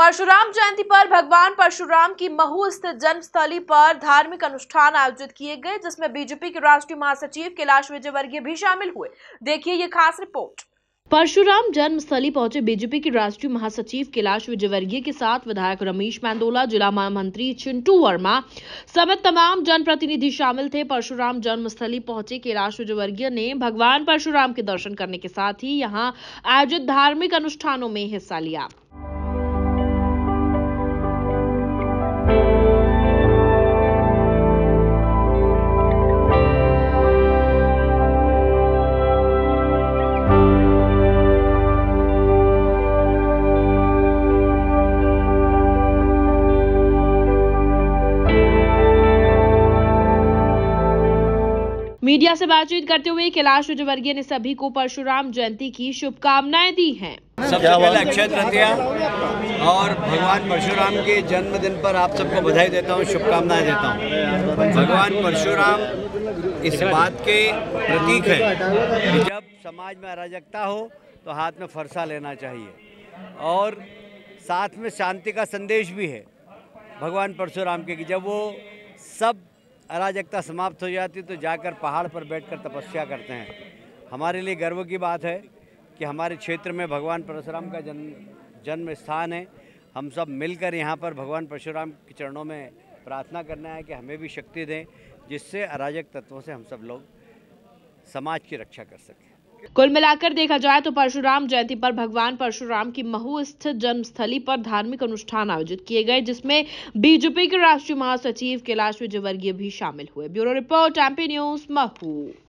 परशुराम जयंती पर भगवान परशुराम की महू स्थित जन्मस्थली पर धार्मिक अनुष्ठान आयोजित किए गए जिसमें बीजेपी के राष्ट्रीय महासचिव कैलाश विजयवर्गीय भी शामिल हुए देखिए ये खास रिपोर्ट परशुराम जन्मस्थली पहुंचे बीजेपी के राष्ट्रीय महासचिव कैलाश विजयवर्गीय के साथ विधायक रमेश मैंदोला जिला महामंत्री चिंटू वर्मा समेत तमाम जनप्रतिनिधि शामिल थे परशुराम जन्मस्थली पहुंचे कैलाश विजयवर्गीय ने भगवान परशुराम के दर्शन करने के साथ ही यहां आयोजित धार्मिक अनुष्ठानों में हिस्सा लिया मीडिया से बातचीत करते हुए कैलाश विजयवर्गीय ने सभी को परशुराम जयंती की शुभकामनाएं दी हैं सबसे पहले अक्षय तृतीया और भगवान परशुराम के जन्मदिन पर आप सबको बधाई देता हूँ शुभकामनाएं देता हूँ भगवान परशुराम इस बात के प्रतीक है कि जब समाज में अराजकता हो तो हाथ में फरसा लेना चाहिए और साथ में शांति का संदेश भी है भगवान परशुराम के कि जब वो सब अराजकता समाप्त हो जाती तो जाकर पहाड़ पर बैठकर तपस्या करते हैं हमारे लिए गर्व की बात है कि हमारे क्षेत्र में भगवान परशुराम का जन्म जन्म स्थान है हम सब मिलकर यहाँ पर भगवान परशुराम के चरणों में प्रार्थना करना है कि हमें भी शक्ति दें जिससे अराजक तत्वों से हम सब लोग समाज की रक्षा कर सकें कुल मिलाकर देखा जाए तो परशुराम जयंती पर भगवान परशुराम की महू स्थित जन्मस्थली पर धार्मिक अनुष्ठान आयोजित किए गए जिसमें बीजेपी के राष्ट्रीय महासचिव कैलाश विजयवर्गीय भी शामिल हुए bureau report MP news Mhow